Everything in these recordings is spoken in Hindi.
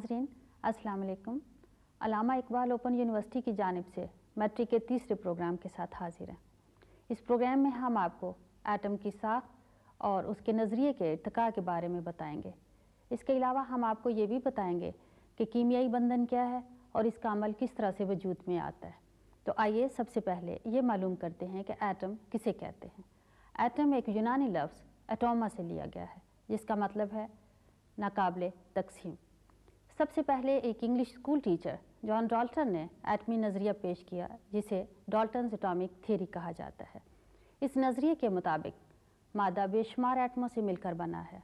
नाजरीन अस्सलाम अलामा इकबाल ओपन यूनिवर्सिटी की जानब से मैट्रिक के तीसरे प्रोग्राम के साथ हाजिर हैं इस प्रोग्राम में हम आपको एटम की साख और उसके नज़रिए के इरतका के बारे में बताएंगे इसके अलावा हम आपको ये भी बताएंगे कि कीमियाई बंधन क्या है और इसका अमल किस तरह से वजूद में आता है तो आइए सबसे पहले ये मालूम करते हैं कि एटम किसे कहते हैं एटम एक यूनानी लफ्ज़ एटोमा से लिया गया है जिसका मतलब है नाकबले तकसीम सबसे पहले एक English school teacher John Dalton ने एटमी नज़रिया पेश किया जिसे डॉल्टन एटॉमिक थेरी कहा जाता है इस नज़रिए के मुताबिक मादा बेशुमार एटमों से मिलकर बना है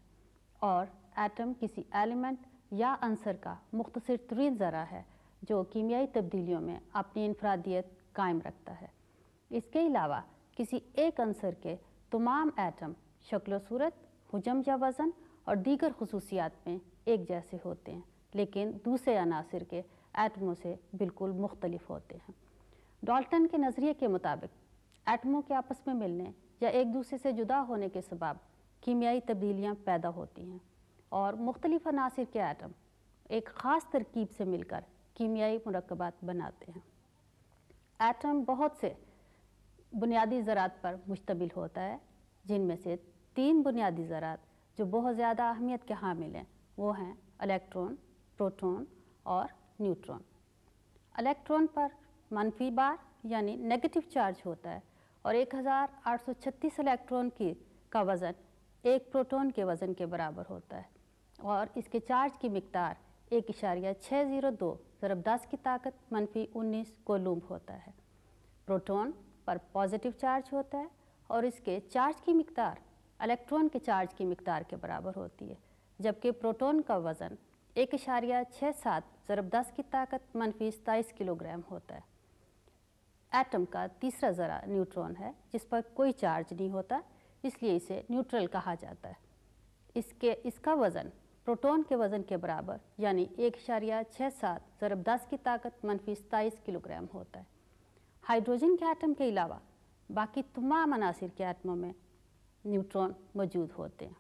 और एटम किसी एलिमेंट या अंसर का मुख्तर तरीन ज़रा है जो कीमियाई तब्दीलियों में अपनी इनफरादियत कायम रखता है इसके अलावा किसी एक अंसर के तमाम एटम शक्ल सूरत हजम या वज़न और दीगर खसूसियात में एक जैसे होते हैं लेकिन दूसरे अनासर के एटमों से बिल्कुल मुख्तलिफ होते हैं डॉल्टन के नज़रिए के मुताबिक एटमों के आपस में मिलने या एक दूसरे से जुदा होने के सबाब कीमियाई तब्दीलियाँ पैदा होती हैं और मुख्तलिफ अनासर के एटम एक ख़ास तरकीब से मिलकर कीमियाई मरकबात बनाते हैं एटम बहुत से बुनियादी ज़रात पर मुश्तमिल होता है जिनमें से तीन बुनियादी ज़रात जो बहुत ज़्यादा अहमियत के हामिल हैं वो हैं इलेक्ट्रॉन प्रोटॉन और न्यूट्रॉन इलेक्ट्रॉन पर मनफी बार यानी नेगेटिव चार्ज होता है और 1836 इलेक्ट्रॉन की का वज़न एक प्रोटॉन के वज़न के बराबर होता है और इसके चार्ज की मकदार एक इशारिया छः ज़ीरो दो ज़रब दस की ताकत मनफी उन्नीस कोलूम होता है प्रोटॉन पर पॉजिटिव चार्ज होता है और इसके चार्ज की मकदार इलेक्ट्रॉन के चार्ज की मकदार के बराबर होती है जबकि प्रोटॉन का वज़न एक इशारिया छः सात ज़रब दस की ताकत मनफी सताईस किलोग्राम होता है एटम का तीसरा ज़रा न्यूट्रॉन है जिस पर कोई चार्ज नहीं होता इसलिए इसे न्यूट्रल कहा जाता है इसके इसका वज़न प्रोटॉन के वज़न के बराबर यानी एक इशारिया छः सात ज़रब दस की ताकत मनफी सताईस किलोग्राम होता है हाइड्रोजन के आइटम के अलावा बाकी तमाम अनासर के आटमों में न्यूट्रॉन मौजूद होते हैं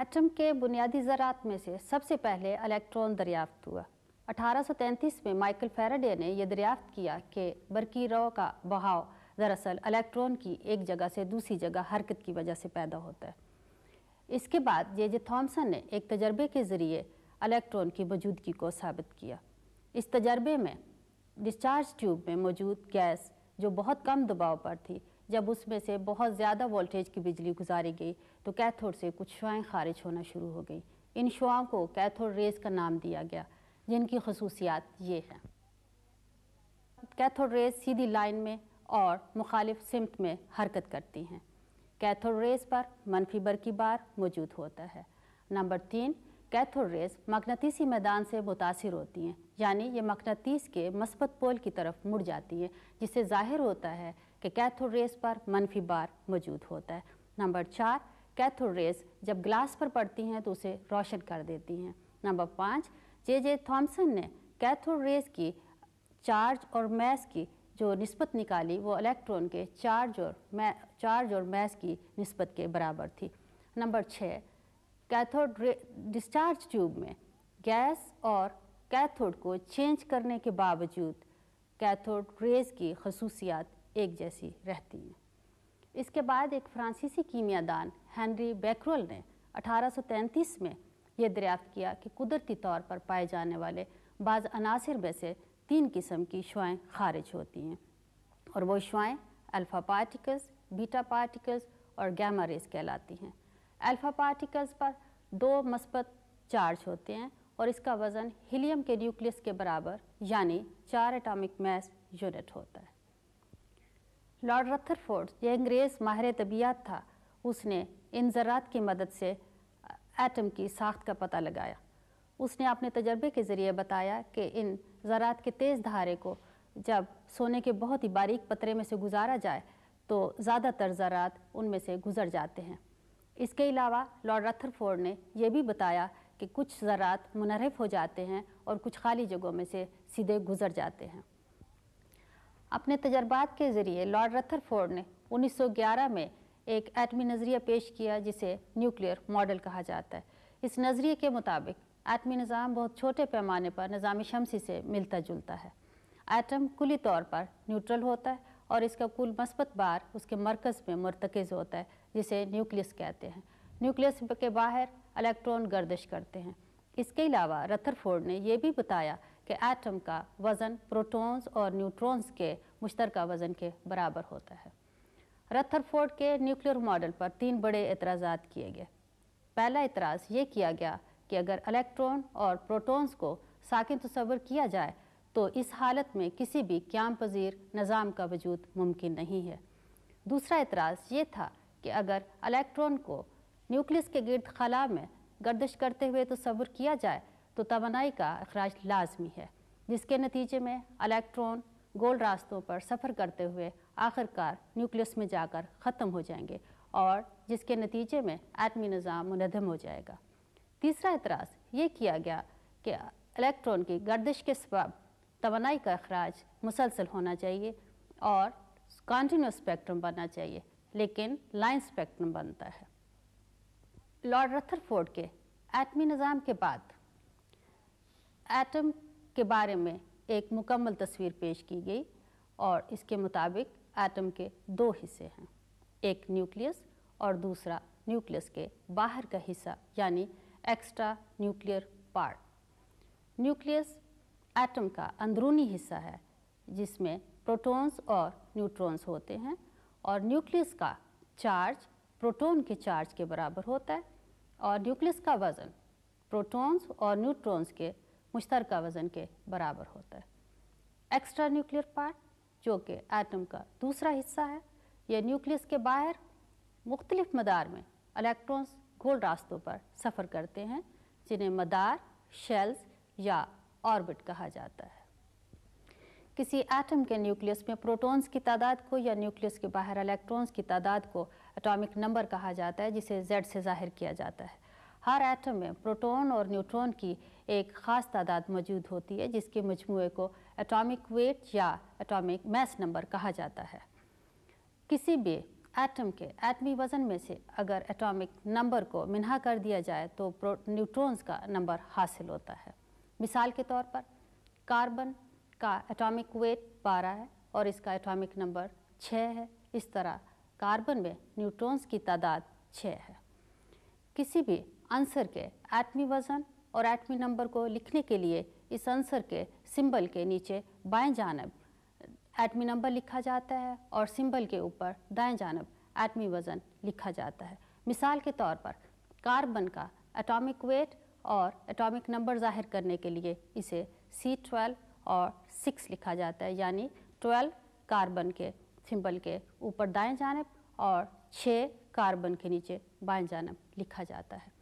एटम के बुनियादी ज़रात में से सबसे पहले इलेक्ट्रॉन दरियाफ्त हुआ 1833 में माइकल फेराडे ने यह दरियाफ्त किया कि बरकी रो का बहाव दरअसल इलेक्ट्रॉन की एक जगह से दूसरी जगह हरकत की वजह से पैदा होता है इसके बाद जे जे थॉमसन ने एक तजर्बे के ज़रिए इलेक्ट्रॉन की मौजूदगी को साबित किया इस तजर्बे में डिस्चार्ज ट्यूब में मौजूद गैस जो बहुत कम दबाव पर थी जब उसमें से बहुत ज़्यादा वोल्टेज की बिजली गुजारी गई तो कैथोड से कुछ शुआएँ खारिज होना शुरू हो गई इन शुआओं को कैथोड रेज का नाम दिया गया जिनकी खसूसियात ये हैं कैथोड रेज सीधी लाइन में और मुखालिफ सिमत में हरकत करती हैं कैथोड रेज पर मनफी बरकी बार मौजूद होता है नंबर तीन कैथोड रेज मकनतीसी मैदान से मुतासर होती हैं यानी ये मकनतीस के मस्बत पोल की तरफ मुड़ जाती हैं जिससे ज़ाहिर होता है कि कैथोड रेस पर मनफी बार मौजूद होता है नंबर चार कैथोड रेस जब ग्लास पर पड़ती हैं तो उसे रोशन कर देती हैं नंबर पाँच जे जे थॉम्सन ने कैथोड रेस की चार्ज और मैस की जो नस्बत निकाली वो इलेक्ट्रॉन के चार्ज और मै चार्ज और मैस की नस्बत के बराबर थी नंबर छः कैथोड डिस्चार्ज ट्यूब में गैस और कैथोड को चेंज करने के बावजूद कैथोड रेज की खसूसियात एक जैसी रहती हैं इसके बाद एक फ्रांसीसी कीमियादान हेनरी बैक्रोल ने 1833 में यह दरियाफ्त किया कि कुदरती तौर पर पाए जाने वाले बाज़ अनासर में से तीन किस्म की शुआएँ खारिज होती हैं और वो शुआएँ अल्फ़ा पार्टिकल्स बीटा पार्टिकल्स और गैमा रेस कहलाती हैं अल्फ़ा पार्टिकल्स पर दो मस्बत चार्ज होते हैं और इसका वज़न हीलियम के न्यूक्लियस के बराबर यानी चार एटॉमिक मैस यूनिट होता है लॉर्ड रथरफोर्ड ये अंग्रेज़ माहिर तबियात था उसने इन ज़रात की मदद से एटम की साख्त का पता लगाया उसने अपने तजर्बे के ज़रिए बताया कि इन ज़रात के तेज़ धारे को जब सोने के बहुत ही बारीक पतरे में से गुजारा जाए तो ज़्यादातर ज़रात उनमें से गुज़र जाते हैं इसके अलावा लॉर्ड रथरफोर्ड ने यह भी बताया कि कुछ ज़रात मुनरफ हो जाते हैं और कुछ खाली जगहों में से सीधे गुज़र जाते हैं अपने तजर्बात के ज़रिए लॉर्ड रथरफोर्ड ने 1911 में एक एटमी नज़रिया पेश किया जिसे न्यूक्लियर मॉडल कहा जाता है इस नज़रिए के मुताबिक एटमी निज़ाम बहुत छोटे पैमाने पर निज़ाम शमसी से मिलता जुलता है एटम कुली तौर पर न्यूट्रल होता है और इसका कुल मस्बत बार उसके मरकज़ में मरतकज़ होता है जिसे न्यूक्लियस कहते हैं न्यूक्लियस के बाहर इलेक्ट्रॉन गर्दिश करते हैं इसके अलावा रथरफोर्ड ने यह भी बताया कि एटम का वज़न प्रोटॉन्स और न्यूट्रॉन्स के मुश्तर वज़न के बराबर होता है रथरफोर्ड के न्यूक्लियर मॉडल पर तीन बड़े एतराज़ा किए गए पहला एतराज़ ये किया गया कि अगर इलेक्ट्रॉन और प्रोटॉन्स को साकिन तस्वर किया जाए तो इस हालत में किसी भी क्याम पजीर निज़ाम का वजूद मुमकिन नहीं है दूसरा एतराज़ ये था कि अगर इलेक्ट्रॉन को न्यूक्लियस के गर्द खला में गर्दिश करते हुए तस्वर किया जाए तो तोानाई का अखराज लाजमी है जिसके नतीजे में अलेक्ट्रॉन गोल रास्तों पर सफ़र करते हुए आखिरकार न्यूक्लियस में जाकर ख़त्म हो जाएंगे और जिसके नतीजे में आत्मी निज़ाम मनदम हो जाएगा तीसरा एतराज़ ये किया गया कि अलेक्ट्रॉन की गर्दिश के सबब तोानाई का अखराज मुसलसल होना चाहिए और कॉन्टीन्यूस स्पेक्ट्रम बनना चाहिए लेकिन लाइन स्पेक्ट्रम बनता है लॉर्ड रथरफोर्ड के एटमी निज़ाम के बाद एटम के बारे में एक मुकम्मल तस्वीर पेश की गई और इसके मुताबिक एटम के दो हिस्से हैं एक न्यूक्लियस और दूसरा न्यूक्लियस के बाहर का हिस्सा यानी extra nuclear part nucleus atom का अंदरूनी हिस्सा है जिसमें प्रोटॉन्स और न्यूट्रॉन्स होते हैं और न्यूक्लियस का चार्ज प्रोटॉन के चार्ज के बराबर होता है और न्यूक्लियस का वज़न प्रोटॉन्स और न्यूट्रॉन्स के मुश्तर वज़न के बराबर होता है एक्स्ट्रा न्यूक्लियर पार्ट जो कि एटम का दूसरा हिस्सा है यह न्यूक्लियस के बाहर मुख्तलिफ मदार में इलेक्ट्रॉन्स गोल रास्तों पर सफ़र करते हैं जिन्हें मदार शेल्स या ऑर्बिट कहा जाता है किसी एटम के न्यूक्लियस में प्रोटॉन्स की तादाद को या न्यूक्लियस के बाहर इलेक्ट्रॉन्स की तादाद को एटॉमिक नंबर कहा जाता है जिसे जेड से जाहिर किया जाता है हर एटम में प्रोटॉन और न्यूट्रॉन की एक ख़ास तादाद मौजूद होती है जिसके मजमू को एटॉमिक वेट या एटॉमिक मैस नंबर कहा जाता है किसी भी एटम के एटमी वज़न में से अगर एटॉमिक नंबर को मिनहा कर दिया जाए तो न्यूट्रॉन्स का नंबर हासिल होता है मिसाल के तौर पर कार्बन का एटॉमिक वेट 12 है और इसका एटॉमिक नंबर 6 है इस तरह कार्बन में न्यूट्रॉन्स की तादाद 6 है किसी भी आंसर के एटमी वज़न और आठवीं नंबर को लिखने के लिए इस आंसर के सिंबल के नीचे बाएं जानब एटमी नंबर लिखा जाता है और सिंबल के ऊपर दाएं जानब एटमी वज़न लिखा जाता है मिसाल के तौर पर कार्बन का एटॉमिक वेट और एटॉमिक नंबर जाहिर करने के लिए इसे सी ट्वेल्व और सिक्स लिखा जाता है यानी ट्वेल्व कार्बन के सिंबल के ऊपर दाएं जानब और छः कार्बन के नीचे बाएं जानब लिखा जाता है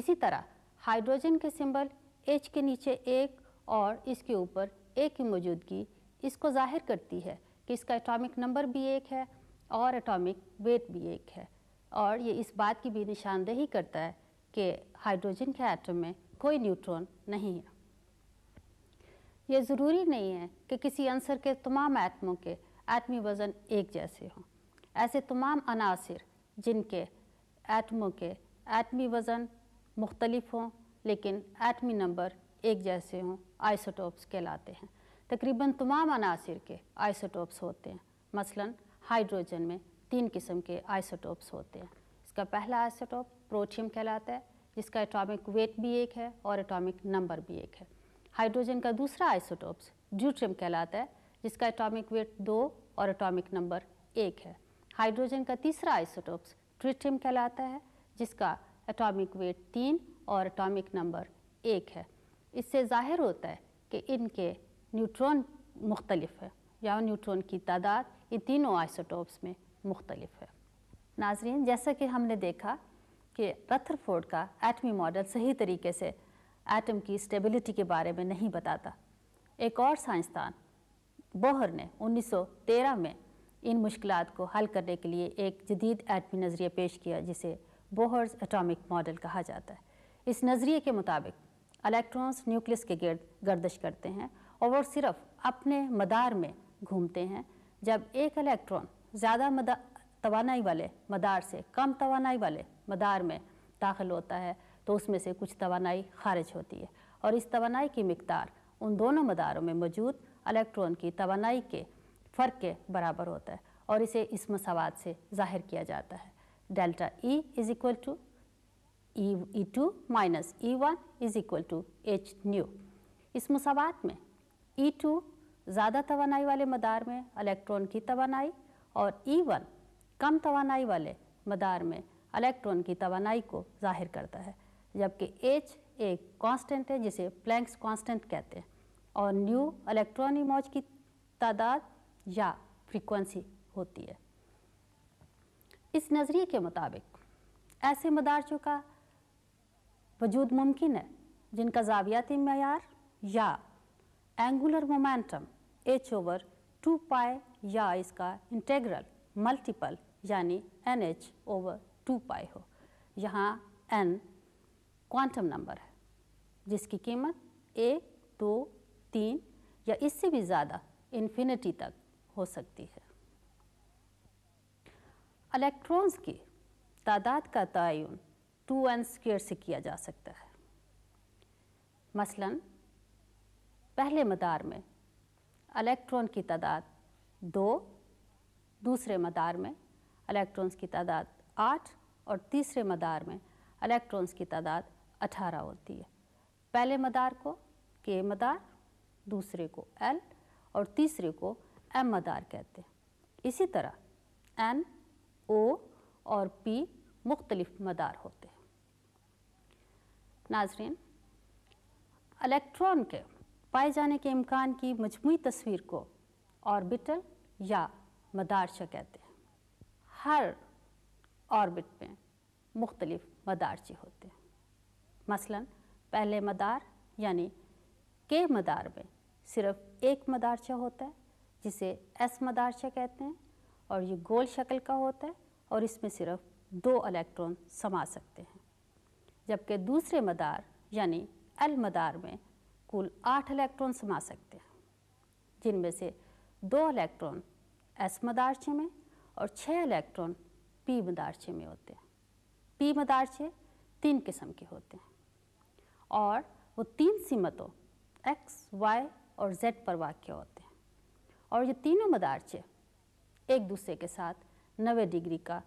इसी तरह हाइड्रोजन के सिंबल एच के नीचे एक और इसके ऊपर ए की मौजूदगी इसको जाहिर करती है कि इसका एटॉमिक नंबर भी एक है और एटॉमिक वेट भी एक है और ये इस बात की भी निशानदेही करता है कि हाइड्रोजन के एटम में कोई न्यूट्रॉन नहीं है ये ज़रूरी नहीं है कि किसी अंसर के तमाम आत्मों के आत्मी वज़न एक जैसे हों ऐसे तमाम अनासर जिनके आत्मों के आत्मी वज़न मुख्तलिफ हों लेकिन एटमी नंबर एक जैसे हों आइसोटोप्स कहलाते हैं तकरीबन तमाम अनासर के आइसोटोप्स होते हैं मसलन हाइड्रोजन में तीन किस्म के आइसोटोप्स होते हैं इसका पहला आइसोटोप प्रोटियम कहलाता है जिसका एटॉमिक वेट भी एक है और एटॉमिक नंबर भी एक है हाइड्रोजन का दूसरा आइसोटोप्स ड्यूट्रियम कहलाता है जिसका एटॉमिक वेट दो और एटॉमिक नंबर एक है हाइड्रोजन का तीसरा आइसोटोप्स ट्रिटियम कहलाता है जिसका एटॉमिक वेट तीन और एटॉमिक नंबर एक है इससे ज़ाहिर होता है कि इनके न्यूट्रॉन मुख्तलिफ है या न्यूट्रॉन की तादाद इन तीनों आइसोटोप्स में मुख्तलिफ है नाजरीन जैसा कि हमने देखा कि रथरफोर्ड का एटमी मॉडल सही तरीके से एटम की स्टेबिलिटी के बारे में नहीं बताता एक और साइंसदान बोहर ने 1913 में इन मुश्किल को हल करने के लिए एक जदीद एटमी नज़रिया पेश किया जिसे बोहर्स एटॉमिक मॉडल कहा जाता है इस नज़रिए के मुताबिक इलेक्ट्रॉन्स न्यूक्लियस के गर्द गर्दश करते हैं और वो सिर्फ अपने मदार में घूमते हैं जब एक इलेक्ट्रॉन ज़्यादा मदा तोानाई वाले मदार से कम तोानाई वाले मदार में दाखिल होता है तो उसमें से कुछ तोानाई खारिज होती है और इस तोानाई की मकदार उन दोनों मदारों में मौजूद इलेक्ट्रॉन की तोानाई के फ़र्क के बराबर होता है और इसे इस मसावत से ज़ाहिर किया जाता है delta E is equal to E, E2 minus E1 is equal to H nu इस मुसावात में E2 ज़्यादा तोानाई वाले मदार में इलेक्ट्रॉन की तोानाई और E1 कम तोानाई वाले मदार में इलेक्ट्रॉन की तोानाई को जाहिर करता है जबकि H एक कांस्टेंट है जिसे प्लैंक्स कांस्टेंट कहते हैं और न्यू इलेक्ट्रॉन मौज की तादाद या फ्रीक्वेंसी होती है इस नज़रिए के मुताबिक ऐसे मदारचों का वजूद मुमकिन है जिनका जावियाती मैार या angular momentum H over two pi या इसका इंटेग्रल मल्टीपल यानी N H over two pi हो यहाँ एन क्वांटम नंबर है जिसकी कीमत एक दो तीन या इससे भी ज़्यादा इन्फिनिटी तक हो सकती है इलेक्ट्रॉन्स की तादाद का तयन टू एन स्क्र से किया जा सकता है मसलन पहले मदार में इलेक्ट्रॉन की तादाद दो दूसरे मदार में इलेक्ट्रॉन्स की तादाद आठ और तीसरे मदार में इलेक्ट्रॉन्स की तादाद अठारह होती है पहले मदार को के मदार दूसरे को एल और तीसरे को एम मदार कहते हैं इसी तरह एन ओ और पी मुख्तलिफ मदार होते हैं नाजरीन इलेक्ट्रॉन के पाए जाने के इम्कान की मजमू तस्वीर को ऑर्बिटल या मदारशा कहते हैं हर ऑर्बिट में मुख्तलिफ मदारचे होते हैं मसलन पहले मदार यानी के मदार में सिर्फ एक मदारचा होता है जिसे एस मदारचा कहते हैं और ये गोल शक्ल का होता है और इसमें सिर्फ दो इलेक्ट्रॉन समा सकते हैं जबकि दूसरे मदार यानी एल मदार में कुल आठ इलेक्ट्रॉन समा सकते हैं जिनमें से दो इलेक्ट्रॉन एस मदारचे में और छः इलेक्ट्रॉन पी मदारचे में होते हैं पी मदारचे तीन किस्म के होते हैं और वो तीन सीमतों एक्स वाई और जेड पर वाक्य होते हैं और ये तीनों मदारचे एक दूसरे के साथ 90 डिग्री का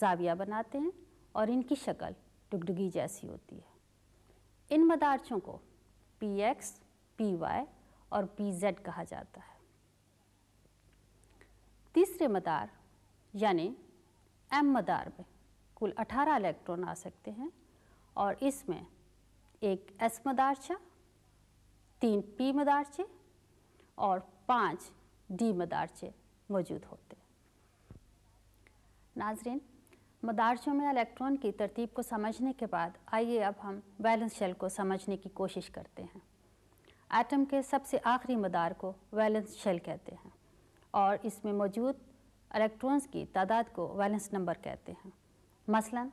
जाविया बनाते हैं और इनकी शक्ल डुगडुगी जैसी होती है इन मदारचों को पी एक्स पी वाई और पी जेड कहा जाता है तीसरे मदार यानी एम मदार में कुल 18 इलेक्ट्रॉन आ सकते हैं और इसमें एक एस मदारचा तीन पी मदारचे और पांच डी मदारचे मौजूद होते हैं नाजरीन मदारशों में इलेक्ट्रॉन की तरतीब को समझने के बाद आइए अब हम वैलेंस शेल को समझने की कोशिश करते हैं एटम के सबसे आखिरी मदार को वैलेंस शेल कहते हैं और इसमें मौजूद इलेक्ट्रॉन्स की तादाद को वैलेंस नंबर कहते हैं मसलन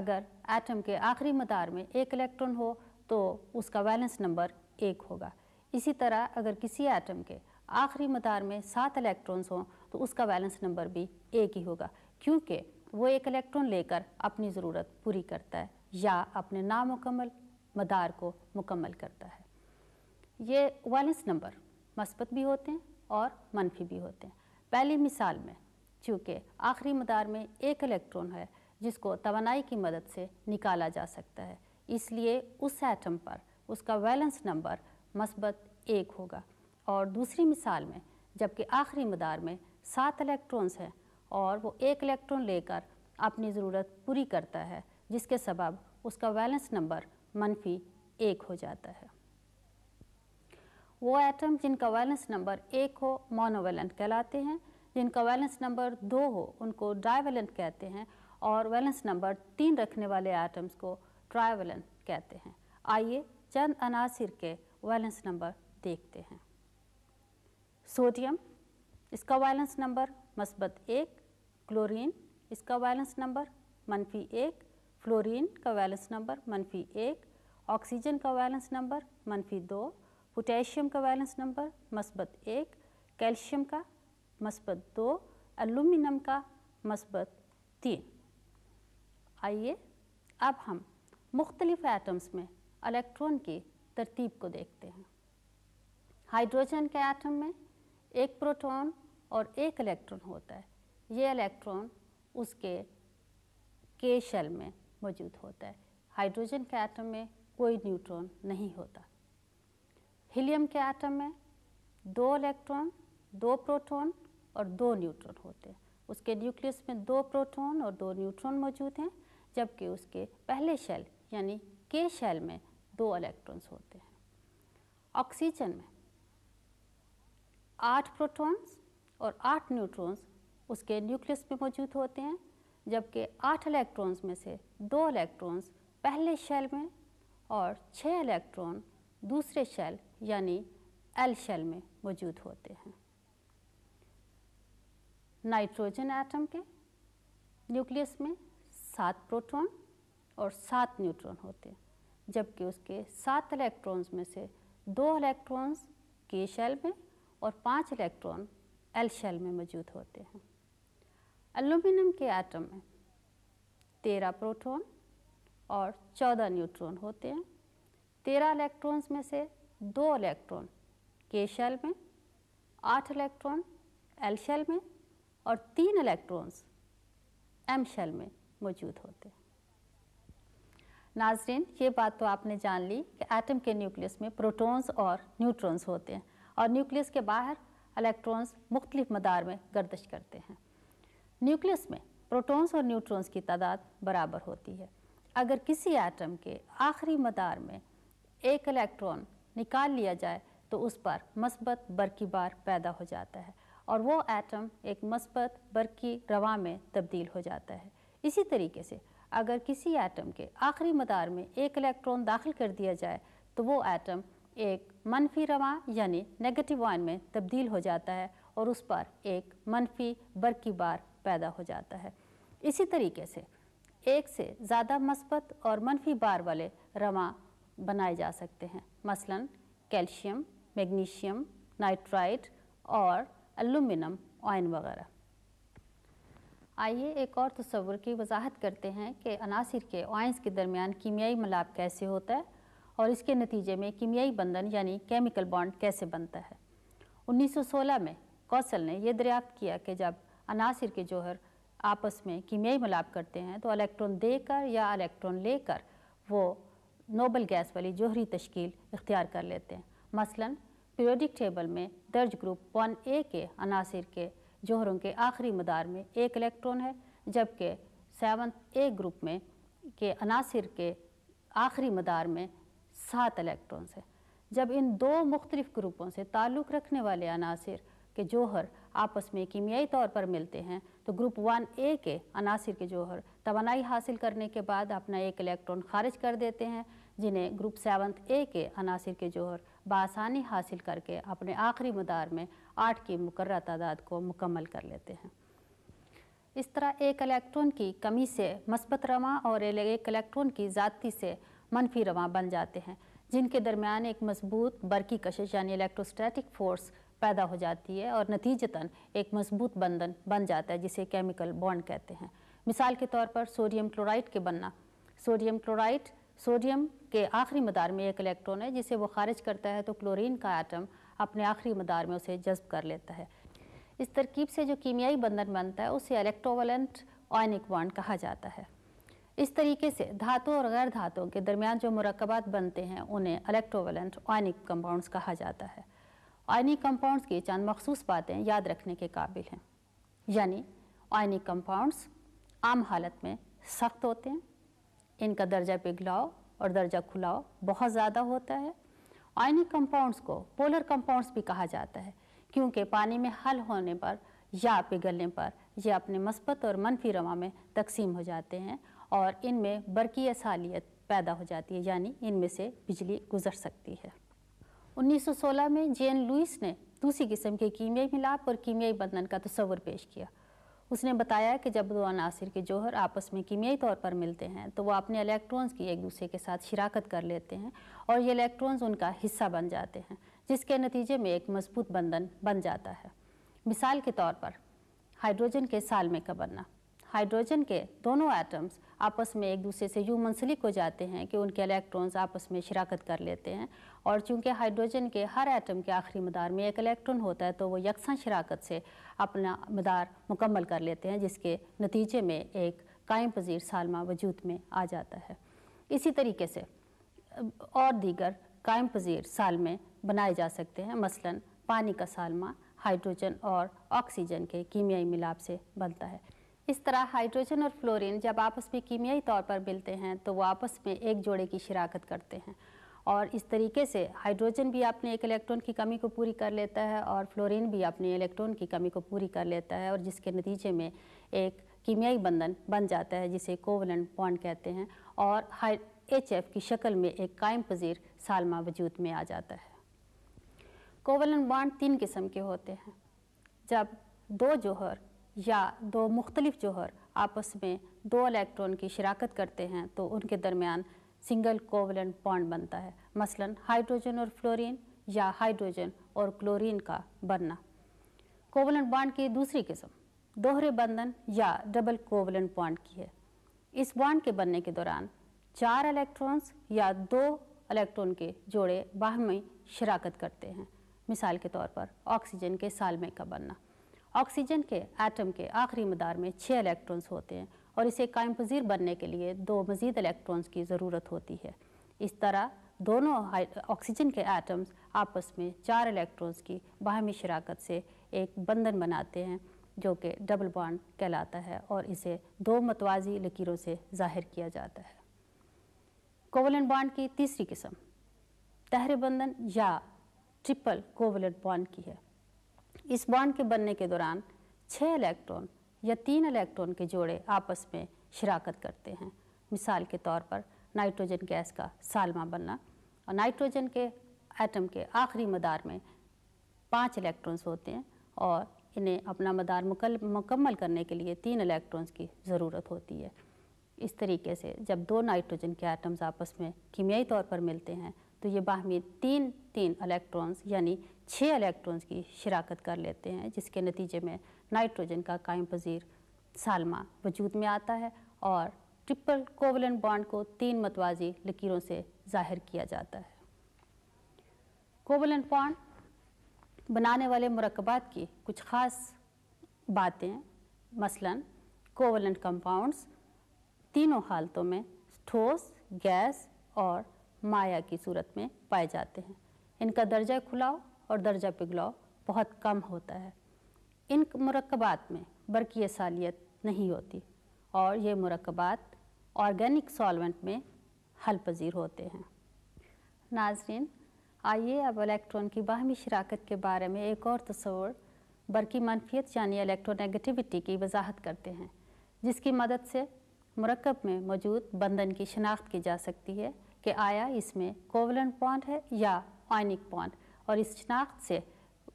अगर एटम के आखिरी मदार में एक इलेक्ट्रॉन हो तो उसका वैलेंस नंबर एक होगा इसी तरह अगर किसी एटम के आखिरी मदार में सात इलेक्ट्रॉन्स हों तो उसका वैलेंस नंबर भी एक ही होगा क्योंकि वो एक इलेक्ट्रॉन लेकर अपनी ज़रूरत पूरी करता है या अपने नामुकमल मदार को मुकम्मल करता है ये वैलेंस नंबर मस्बत भी होते हैं और मनफी भी होते हैं पहली मिसाल में चूँकि आखिरी मदार में एक इलेक्ट्रॉन है जिसको तोानाई की मदद से निकाला जा सकता है इसलिए उस एटम पर उसका वैलेंस नंबर मस्बत एक होगा और दूसरी मिसाल में जबकि आखिरी मदार में सात इलेक्ट्रॉन्स हैं और वो एक इलेक्ट्रॉन लेकर अपनी ज़रूरत पूरी करता है जिसके सबब उसका वैलेंस नंबर मनफी एक हो जाता है वो एटम जिनका वैलेंस नंबर एक हो मोनोवेलेंट कहलाते हैं जिनका वैलेंस नंबर दो हो उनको डाइवेलेंट कहते हैं और वैलेंस नंबर तीन रखने वाले एटम्स को ट्राइवेलेंट कहते हैं आइए चंद अनासर के वैलेंस नंबर देखते हैं सोडियम इसका वैलेंस नंबर मस्बत एक क्लोरीन इसका वैलेंस नंबर मनफी एक फ्लोरीन का वैलेंस नंबर मनफी एक ऑक्सीजन का वैलेंस नंबर मनफी दो पोटेशियम का वैलेंस नंबर मस्बत एक कैल्शियम का मस्बत दो एल्यूमिनियम का मस्बत तीन आइए अब हम मुख्तलिफ़ एटम्स में इलेक्ट्रॉन की तरतीब को देखते हैं हाइड्रोजन के एटम में एक प्रोटॉन और एक इलेक्ट्रॉन होता है ये इलेक्ट्रॉन उसके के शेल में मौजूद होता है हाइड्रोजन के आइटम में कोई न्यूट्रॉन नहीं होता हीलियम के आइटम में दो इलेक्ट्रॉन दो प्रोटॉन और दो न्यूट्रॉन होते हैं उसके न्यूक्लियस में दो प्रोटॉन और दो न्यूट्रॉन मौजूद हैं जबकि उसके पहले शेल यानी के शेल में दो इलेक्ट्रॉन्स होते हैं ऑक्सीजन में आठ प्रोटॉन्स और आठ न्यूट्रॉन्स उसके न्यूक्लियस में मौजूद होते हैं जबकि आठ इलेक्ट्रॉन्स में से दो इलेक्ट्रॉन्स पहले शेल में और छः इलेक्ट्रॉन दूसरे शेल यानी एल शेल में मौजूद होते हैं नाइट्रोजन एटम के न्यूक्लियस में सात प्रोटॉन और सात न्यूट्रॉन होते हैं जबकि उसके सात इलेक्ट्रॉन्स में से दो इलेक्ट्रॉन्स के शेल में और पांच इलेक्ट्रॉन एल शेल में मौजूद होते हैं एल्यूमिनियम के एटम में तेरह प्रोटॉन और चौदह न्यूट्रॉन होते हैं तेरह इलेक्ट्रॉन्स में से दो इलेक्ट्रॉन के शेल में आठ इलेक्ट्रॉन एल शेल में और तीन इलेक्ट्रॉन्स एम शेल में मौजूद होते हैं नाजरीन ये बात तो आपने जान ली कि एटम के न्यूक्लियस में प्रोटॉन्स और न्यूट्रॉन्स होते हैं और न्यूक्लियस के बाहर इलेक्ट्रॉन्स मुख्तलिफ मदार में गर्दश करते हैं न्यूक्लियस में प्रोटॉन्स और न्यूट्रॉन्स की तादाद बराबर होती है अगर किसी एटम के आखिरी मदार में एक इलेक्ट्रॉन निकाल लिया जाए तो उस पर मस्बत बरकी बार पैदा हो जाता है और वो एटम एक मस्बत बरकी रवा में तब्दील हो जाता है इसी तरीके से अगर किसी एटम के आखिरी मदार में एक इलेक्ट्रॉन दाखिल कर दिया जाए तो वो एटम एक मनफी रवा यानी नेगेटिव वन में तब्दील हो जाता है और उस पर एक मनफी बरकी बार पैदा हो जाता है इसी तरीके से एक से ज़्यादा मस्बत और मनफी बार वाले रमा बनाए जा सकते हैं मसलन कैल्शियम मैग्नीशियम नाइट्राइट और एलुमिनम आयन वगैरह आइए एक और तस्वर की वजाहत करते हैं कि अनासर के ऑयंस के दरमियान कीमियाई मलाप कैसे होता है और इसके नतीजे में कीमियाई बंधन यानी केमिकल बॉन्ड कैसे बनता है 1916 में कौशल ने यह दरियाफ्त किया कि जब अनासर के जोहर आपस में कीमियाई मिलाप करते हैं तो अलेक्ट्रॉन देकर या अलेक्ट्रॉन लेकर वो नोबल गैस वाली जोहरी तश्कील इख्तियार कर लेते हैं मसलन पीरियोडिक टेबल में दर्ज ग्रुप वन ए के अनासर के जोहरों के आखिरी मदार में एक इलेक्ट्रॉन है जबकि सेवन ए ग्रुप में के अनासर के आखिरी मदार में सात इलेक्ट्रॉन्स हैं जब इन दो मुख्तलिफ ग्रुपों से ताल्लुक़ रखने वाले अनासर के जोहर आपस में कीमियाई तौर पर मिलते हैं तो ग्रुप वन ए के अनासर के जोहर तोानाई हासिल करने के बाद अपना एक इलेक्ट्रॉन खारिज कर देते हैं जिन्हें ग्रुप सेवन ए के अनासर के जोहर बासानी हासिल करके अपने आखिरी मदार में आठ की मुकर तादाद को मुकम्मल कर लेते हैं इस तरह एक इलेक्ट्रॉन की कमी से मस्बत रवा और एक इलेक्ट्रॉन की ज़ाती से मनफी रवा बन जाते हैं जिनके दरमियान एक मजबूत बरकी कशिश यानी इलेक्ट्रोस्टैटिक फोर्स पैदा हो जाती है और नतीजतन एक मजबूत बंधन बन जाता है जिसे केमिकल बॉन्ड कहते हैं मिसाल के तौर पर सोडियम क्लोराइड के बनना सोडियम क्लोराइड सोडियम के आखिरी मदार में एक इलेक्ट्रॉन है जिसे वो खारिज करता है तो क्लोरीन का आइटम अपने आखिरी मदार में उसे जज्ब कर लेता है इस तरकीब से जो कीमियाई बंधन बनता है उसे इलेक्ट्रोवलेंट ऑयनिक बॉन्ड कहा जाता है इस तरीके से धातुओं और गैर धातुओं के दरमियान जो मरकबात बनते हैं उन्हें इलेक्ट्रोवलेंट ऑयनिक कंपाउंड्स कहा जाता है आयनिक कंपाउंड्स की चंद मखसूस बातें याद रखने के काबिल हैं यानी आयनिक कंपाउंड्स आम हालत में सख्त होते हैं इनका दर्जा पिघलाओ और दर्जा खुलाओ बहुत ज़्यादा होता है आयनिक कंपाउंड्स को पोलर कंपाउंड्स भी कहा जाता है क्योंकि पानी में हल होने पर या पिघलने पर यह अपने मस्बत और मनफी रवा में तकसीम हो जाते हैं और इनमें बरकी सालियत पैदा हो जाती है यानी इनमें से बिजली गुजर सकती है 1916 में जेन लुइस ने दूसरी किस्म के कीमियाई मिलाप और कीमियाई बंधन का तस्वर पेश किया उसने बताया कि जब दो अनासर के जोहर आपस में कीमियाई तौर पर मिलते हैं तो वो अपने इलेक्ट्रॉन्स की एक दूसरे के साथ शराकत कर लेते हैं और ये इलेक्ट्रॉन्स उनका हिस्सा बन जाते हैं जिसके नतीजे में एक मजबूत बंधन बन जाता है मिसाल के तौर पर हाइड्रोजन के साल में का बनना हाइड्रोजन के दोनों एटम्स आपस में एक दूसरे से यूँ मुंसलिक हो जाते हैं कि उनके इलेक्ट्रॉन्स आपस में शराकत कर लेते हैं और चूंकि हाइड्रोजन के हर एटम के आखिरी मदार में एक इलेक्ट्रॉन होता है तो वो यकसा शराकत से अपना मदार मुकम्मल कर लेते हैं जिसके नतीजे में एक कायम पजीर सालमा वजूद में आ जाता है इसी तरीके से और दीगर कायम पजीर सालमे बनाए जा सकते हैं मसला पानी का सालमा हाइड्रोजन और ऑक्सीजन के कीमियाई मिलाप से बनता है इस तरह हाइड्रोजन और फ्लोरीन जब आपस में कीमियाई तौर पर मिलते हैं तो वो आपस में एक जोड़े की शराकत करते हैं और इस तरीके से हाइड्रोजन भी अपने एक इलेक्ट्रॉन की कमी को पूरी कर लेता है और फ्लोरीन भी अपने इलेक्ट्रॉन की कमी को पूरी कर लेता है और जिसके नतीजे में एक कीमियाई बंधन बन जाता है जिसे कोवलेंट बॉन्ड कहते हैं और हाई एच की शक्ल में एक कायम पजीर सालमा वजूद में आ जाता है कोवलन बॉन्ड तीन किस्म के होते हैं जब दो जोहर या दो मुख्तलिफ जौहर आपस में दो इलेक्ट्रॉन की शराकत करते हैं तो उनके दरमियान सिंगल कोवलेंट बॉन्ड बनता है मसलन हाइड्रोजन और फ्लोरीन या हाइड्रोजन और क्लोरीन का बनना कोवलेंट बॉन्ड की दूसरी किस्म दोहरे बंधन या डबल कोवलेंट बॉन्ड की है इस बॉन्ड के बनने के दौरान चार इलेक्ट्रॉन्स या दो इलेक्ट्रॉन के जोड़े बाहमी शराकत करते हैं मिसाल के तौर पर ऑक्सीजन के सालमे का बनना ऑक्सीजन के एटम के आखिरी मदार में छः इलेक्ट्रॉन्स होते हैं और इसे कायम पजीर बनने के लिए दो मज़ीद इलेक्ट्रॉन्स की ज़रूरत होती है इस तरह दोनों ऑक्सीजन के एटम्स आपस में चार इलेक्ट्रॉन्स की बाहमी शराकत से एक बंधन बनाते हैं जो कि डबल बॉन्ड कहलाता है और इसे दो मतवाजी लकीरों से जाहिर किया जाता है कोवलेंट बॉन्ड की तीसरी किस्म तहरे बंधन या ट्रिपल कोवलन बॉन्ड की है इस बॉन्ड के बनने के दौरान छः इलेक्ट्रॉन या तीन इलेक्ट्रॉन के जोड़े आपस में शराकत करते हैं मिसाल के तौर पर नाइट्रोजन गैस का सालमा बनना और नाइट्रोजन के एटम के आखिरी मदार में पाँच इलेक्ट्रॉन्स होते हैं और इन्हें अपना मदार मुकम्मल करने के लिए तीन इलेक्ट्रॉन्स की ज़रूरत होती है इस तरीके से जब दो नाइट्रोजन के एटम्स आपस में कीमियाई तौर पर मिलते हैं तो ये बाह में तीन तीन इलेक्ट्रॉन्स यानी छः इलेक्ट्रॉन्स की शराकत कर लेते हैं जिसके नतीजे में नाइट्रोजन का कायम पजीर सालमा वजूद में आता है और ट्रिपल कोवलन बॉन्ड को तीन मतवाजी लकीरों से ज़ाहिर किया जाता है कोवलन बॉन्ड बनाने वाले मरकबात की कुछ ख़ास बातें मसलन कोवलन कंपाउंड्स तीनों हालतों में ठोस गैस और माया की सूरत में पाए जाते हैं इनका दर्जा खुलाव और दर्जा पिघलाव बहुत कम होता है इन मरकबात में बरकी सालियत नहीं होती और ये मरकबात ऑर्गेनिक सॉल्वेंट में हल पजीर होते हैं नाजरीन आइए अब इलेक्ट्रॉन की बाहमी शराकत के बारे में एक और तस्वर बरकी मनफियत यानी इलेक्ट्रोनेगेटिविटी की वजाहत करते हैं जिसकी मदद से मरकब में मौजूद बंधन की शनाख्त की जा सकती है कि आया इसमें कोवलेंट पॉन्ड है या आयनिक पॉन्ड और इस शनाख्त से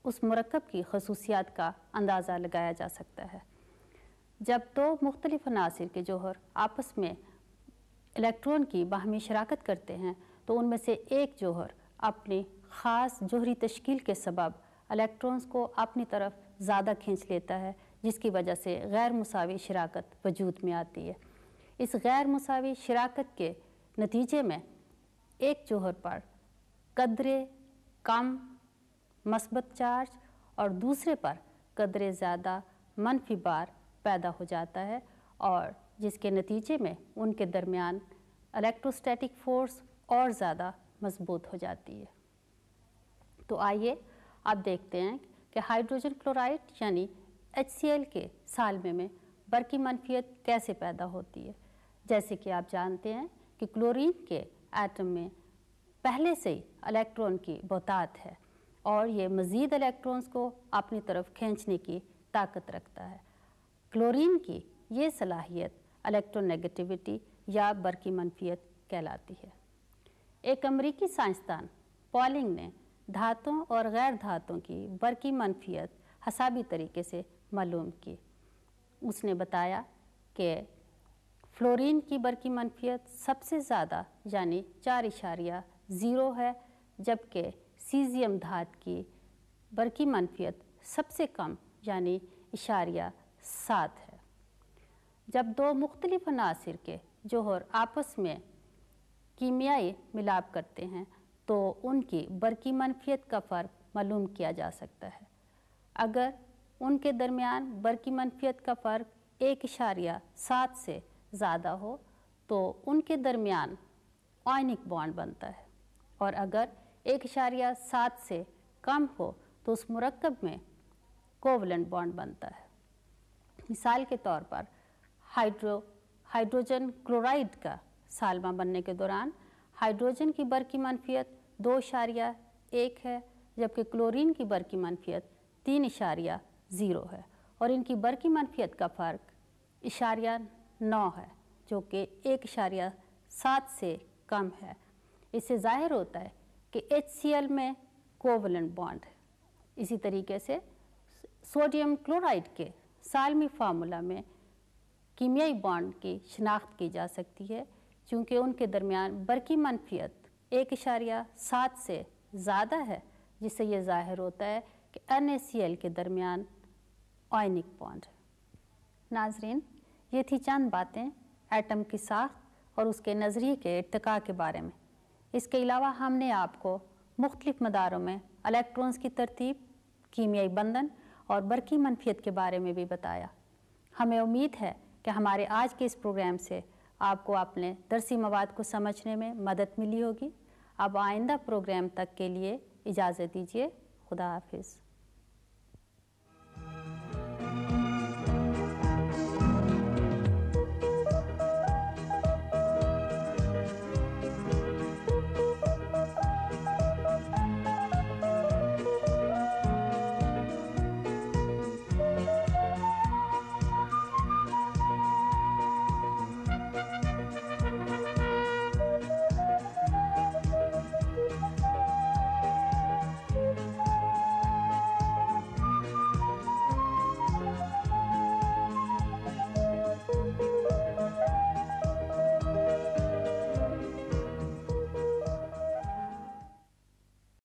उस मरकब की खसूसियात का अंदाज़ा लगाया जा सकता है जब दो तो मुख्तलिफ अनासर के जौहर आपस में इलेक्ट्रॉन की बाहमी शराकत करते हैं तो उनमें से एक जौहर अपनी ख़ास जोहरी तश्कील के सबब इलेक्ट्रॉन्स को अपनी तरफ ज़्यादा खींच लेता है जिसकी वजह से गैर मुसावी शराकत वजूद में आती है इस गैर मुसावी शराकत के नतीजे में एक जोहर पर कदरे कम मस्बत चार्ज और दूसरे पर कदरे ज़्यादा मनफी बार पैदा हो जाता है और जिसके नतीजे में उनके दरमियान इलेक्ट्रोस्टैटिक फ़ोर्स और ज़्यादा मजबूत हो जाती है तो आइए आप देखते हैं कि हाइड्रोजन क्लोराइड यानी एच के सालमे में बरकी मनफियत कैसे पैदा होती है जैसे कि आप जानते हैं कि क्लोरीन के एटम में पहले से ही इलेक्ट्रॉन की बहुतात है और ये मज़ीद इलेक्ट्रॉन्स को अपनी तरफ खींचने की ताकत रखता है क्लोरीन की ये सलाहियत इलेक्ट्रोनेगेटिविटी या बरकी मनफियत कहलाती है एक अमरीकी साइंसदान पॉलिंग ने धातुओं और गैर धातुओं की बरकी मनफियत हसाबी तरीके से मालूम की उसने बताया कि फ्लोरीन की बरकी मनफियत सबसे ज़्यादा यानी चार इशारिया ज़ीरो है जबकि सीजियम धात की बरकी मनफियत सबसे कम यानी इशारिया सात है जब दो मुख्तलिफ अनासर के जोहर आपस में कीमियाई मिलाप करते हैं तो उनकी बरकी मनफियत का फ़र्क मालूम किया जा सकता है अगर उनके दरमियान बरकी मनफियत का फ़र्क एक इशारिया सात से ज़्यादा हो तो उनके दरमियान आयनिक बॉन्ड बनता है और अगर एक इशारिया सात से कम हो तो उस मरकब में कोवलेंट बॉन्ड बनता है मिसाल के तौर पर हाइड्रो हाइड्रोजन क्लोराइड का सालमा बनने के दौरान हाइड्रोजन की बर की मनफियत दो इशारिया एक है जबकि क्लोरीन की बर की मनफियत तीन इशारिया ज़ीरो है और इनकी बर की मनफियत का फ़र्क इशारिया नौ है जो कि एक इशारिया सात से कम है इससे ज़ाहिर होता है कि एच में कोवलेंट बॉन्ड है इसी तरीके से सोडियम क्लोराइड के सालमी फार्मूला में कीमियाई बॉन्ड की शनाख्त की जा सकती है चूँकि उनके दरमियान बरकी मनफियत एक इशारिया सात से ज़्यादा है जिससे ये ज़ाहिर होता है कि एन के दरमियान आयनिक बॉन्ड नाजरीन ये थी चंद बातें एटम की साख और उसके नज़रिए के इरतका के बारे में इसके अलावा हमने आपको मुख्तलिफ़ मदारों में अलेक्ट्रॉन्स की तरतीब कीमियाई बंधन और बरकी मनफियत के बारे में भी बताया हमें उम्मीद है कि हमारे आज के इस प्रोग्राम से आपको अपने दरसी मवाद को समझने में मदद मिली होगी अब आइंदा प्रोग्राम तक के लिए इजाज़त दीजिए खुदा हाफिज़